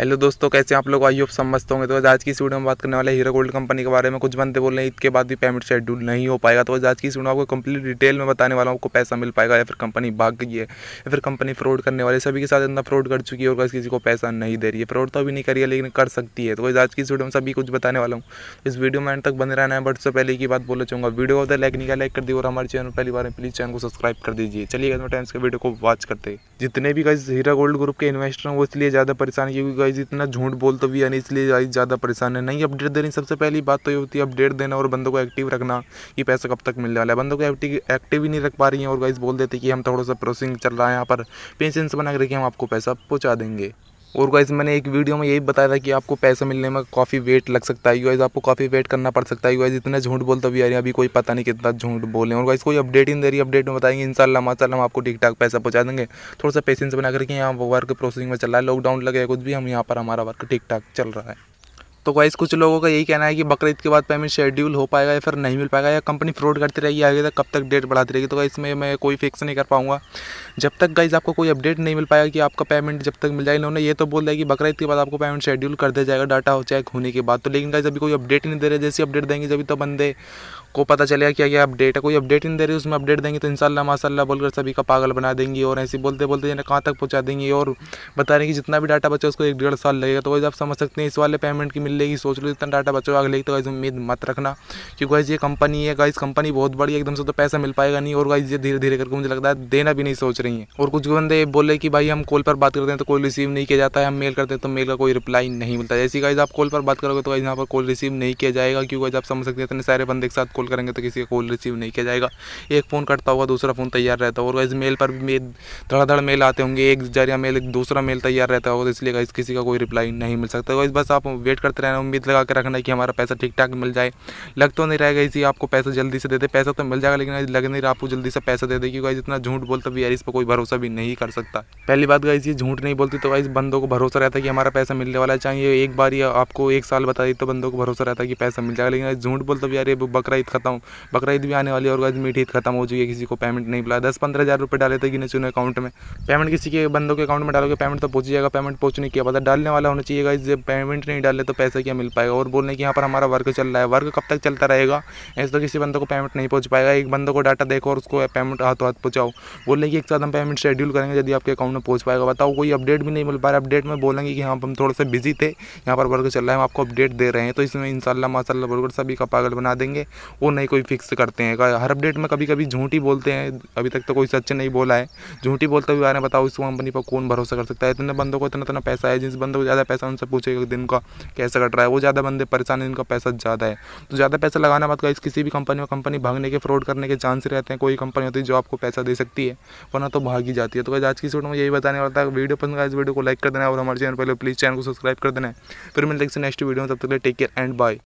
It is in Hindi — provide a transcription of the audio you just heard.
हेलो दोस्तों कैसे आप लोग आइए समझते होंगे तो आज की वीडियो में बात करने वाले हीरो गोल्ड कंपनी के बारे में कुछ बंदे बोल रहे हैं इसके बाद भी पेमेंट शेड्यूल नहीं हो पाएगा तो आज की वीडियो आपको कंप्लीट डिटेल में बताने वाला हूँ आपको पैसा मिल पाएगा या फिर कंपनी भाग गई है या फिर कंपनी फ्रॉड करने वाले सभी के साथ इतना फ्रॉड कर चुकी है और किसी को पैसा नहीं दे रही है फ्रॉड तो अभी नहीं करिए है लेकिन कर सकती है तो आज की वीडियो में सभी कुछ बताने वाला हूँ इस वीडियो में एंड तक बने रहना है बट उससे पहले की बात बोलना चाहूँगा वीडियो को लाइक नहीं लाइक कर दी और हमारे चैनल पहली बार प्लीज़ चैनल को सब्सक्राइब कर दीजिए चलिए टाइम्स के वीडियो को वॉच करते जितने भी गाइज हीरा गोल्ड ग्रुप के इन्वेस्टर हैं वो इसलिए ज़्यादा परेशान क्योंकि गाइज इतना झूठ बोल तो भी यानी इसलिए गाइज ज़्यादा परेशान है नहीं अपडेट देनी सबसे पहली बात तो ये होती है अपडेट देना और बंदों को एक्टिव रखना कि पैसा कब तक मिलने वाला है बंदों को एक्टिव ही नहीं रख पा रही हैं और गाइज बोल देते कि हम थोड़ा सा प्रोसेसिंग चल रहा है यहाँ पर पेशेंस बना करके हम आपको पैसा पहुँचा देंगे और गाइज़ मैंने एक वीडियो में यही बताया था कि आपको पैसे मिलने में काफ़ी वेट लग सकता है यू गाइज़ आपको काफ़ी वेट करना पड़ सकता है यू गाइज़ इतने झूठ बोलते भी आ अभी कोई पता नहीं कितना झूठ बोले और गाइज़ कोई अपडेट नहीं दे रही अपडेट में बताएंगे इन शाला माशाला हम आपको ठीक ठाक पैसा पहुँचा देंगे थोड़ा सा पेशेंस बना करके यहाँ वर्क प्रोसेसिंग में चल रहा है लॉकडाउन लगे कुछ भी हम यहाँ पर हमारा वर्क ठीक ठाक चल रहा है तो वाइस कुछ लोगों का यही कहना है कि बकरीद के बाद पेमेंट शेड्यूल हो पाएगा या फिर नहीं मिल पाएगा या कंपनी फ्रॉड करती रहेगी आगे तक कब तक डेट बढ़ाती रहेगी तो वाइस में मैं कोई फिक्स नहीं कर पाऊंगा जब तक गाइज आपको कोई अपडेट नहीं मिल पाएगा कि आपका पेमेंट जब तक मिल जाएगा इन्होंने ये तो बोल दिया कि बकर के बाद आपको पेमेंट शेड्यूल कर दिया जाएगा डाटा हो चेक होने के बाद तो लेकिन गाइज अभी कोई अपडेट नहीं दे रहे जैसे अपडेट देंगे जब तो बंदे को पता चलेगा क्या क्या अपडेट है कोई अपडेट नहीं दे रही उसमें अपडेट देंगे तो इंशाल्लाह माशाला बोलकर सभी का पागल बना देंगी और ऐसे बोलते बोलते जाना कहाँ तक पहुँचा देंगे और बता रहे कि जितना भी डाटा बचा उसको एक डेढ़ साल लगेगा तो वैसे आप समझ सकते हैं इस वाले पेमेंट की मिलेगी सोच लो जितना डाटा बचा आगे लेगी तो वैसे उम्मीद मत रखना क्योंकि वैसे ये कंपनी है गाइज कंपनी बहुत बड़ी एकदम से तो पैसा मिल पाएगा नहीं और गाइस ये धीरे धीरे करके मुझे लगता है देना भी नहीं सोच रही है और कुछ बंदे बोले कि भाई हम कॉल पर बात करते हैं तो कॉल रिसीव नहीं किया जाता है हम मेल करते हैं तो मेल का कोई रिप्लाई नहीं मिलता जैसे गाइज आप कॉल पर बात करोगे तो गाइज यहाँ पर कॉल रिसीव नहीं किया जाएगा क्योंकि आप समझ सकते हैं इतने सारे बंदे के साथ कॉल करेंगे तो किसी का कॉल रिसीव नहीं किया जाएगा एक फ़ोन कटता होगा दूसरा फ़ोन तैयार रहता होगा इस मेल पर भी मेल धड़ाधड़ मेल आते होंगे एक जरिया मेल एक दूसरा मेल तैयार रहता होगा इसलिए इस किसी का कोई रिप्लाई नहीं मिल सकता गाइस बस आप वेट करते रहना उम्मीद लगा के रखना कि हमारा पैसा ठीक ठाक मिल जाए लग तो नहीं रहेगा इसी आपको पैसा जल्दी से दे दे पैसा तो मिल जाएगा लेकिन लग नहीं रहा आपको जल्दी से पैसा दे दे क्योंकि इतना झूठ बोलता भी यार इस पर कोई भरोसा भी नहीं कर सकता पहली बात गाइस ये झूठ नहीं बोलती तो इस बंदों को भरोसा रहता है कि हमारा पैसा मिलने वाला है चाहिए एक बार या आपको एक साल बता दी तो बंदों को भरोसा रहता है कि पैसा मिल जाएगा लेकिन झूठ बोलता भी यार ये बकरा ही ख़त्म बकरा ईद भी आने वाली और मीठी ईद ख़त्म हो चुकी है किसी को पेमेंट नहीं मिला दस पंद्रह हज़ार रुपये डाले थे गिने चुने अकाउंट में पेमेंट किसी के बंदों के अकाउंट में डालोगे पेमेंट तो पहुंच जाएगा पेमेंट पहुँचने की पता डालने वाला होना चाहिए इस पेमेंट नहीं डाले तो पैसा क्या मिल पाएगा और बोलने की यहाँ पर हमारा वर्क चल रहा है वर्क कब तक चलता रहेगा ऐसे तो किसी बंदों को पेमेंट नहीं पहुँच पाएगा एक बंदों को डाटा देखो और उसको पेमेंट हाथों हाथ पहुँचाओ बोलने की एक साथ हम पेमेंट शेड्यूल करेंगे यदि आपके अकाउंट में पहुँच पाएगा बताओ कोई अपडेट भी नहीं मिल पा रहा अपडेट में बोलेंगे कि हाँ हम थोड़ा सा बिजी थे यहाँ पर वर्क चल रहा है हम आपको अपडेट दे रहे हैं तो इसमें इन शाला बोलकर सभी का पागल बना देंगे वो नहीं कोई फिक्स करते हैं हर अपडेट में कभी कभी झूठी बोलते हैं अभी तक तो कोई सच नहीं बोला है झूठी बोलते हुए बारे में बताओ इस कंपनी पर कौन भरोसा कर सकता है इतने बंदों को इतना इतना पैसा है जिस बंदों को ज़्यादा पैसा उनसे पूछेगा दिन का कैसे कट रहा है वो ज़्यादा बंदे परेशान इनका पैसा ज़्यादा है तो ज़्यादा पैसा लगाना मत इस किसी भी कंपनी में कंपनी भागने के फ्रॉड करने के चांस रहते हैं कोई कंपनी होती है जो आपको पैसा दे सकती है वरना तो भागी जाती है तो आज की शूट में यही बताने वाला था वीडियो पसंद आया तो इस वीडियो को लाइक कर देना और हमारे चैनल पहले प्लीज़ चैनल को सब्सक्राइब कर देना फिर मिलते हैं नेक्स्ट वीडियो में तब तक टेक केयर एंड बाय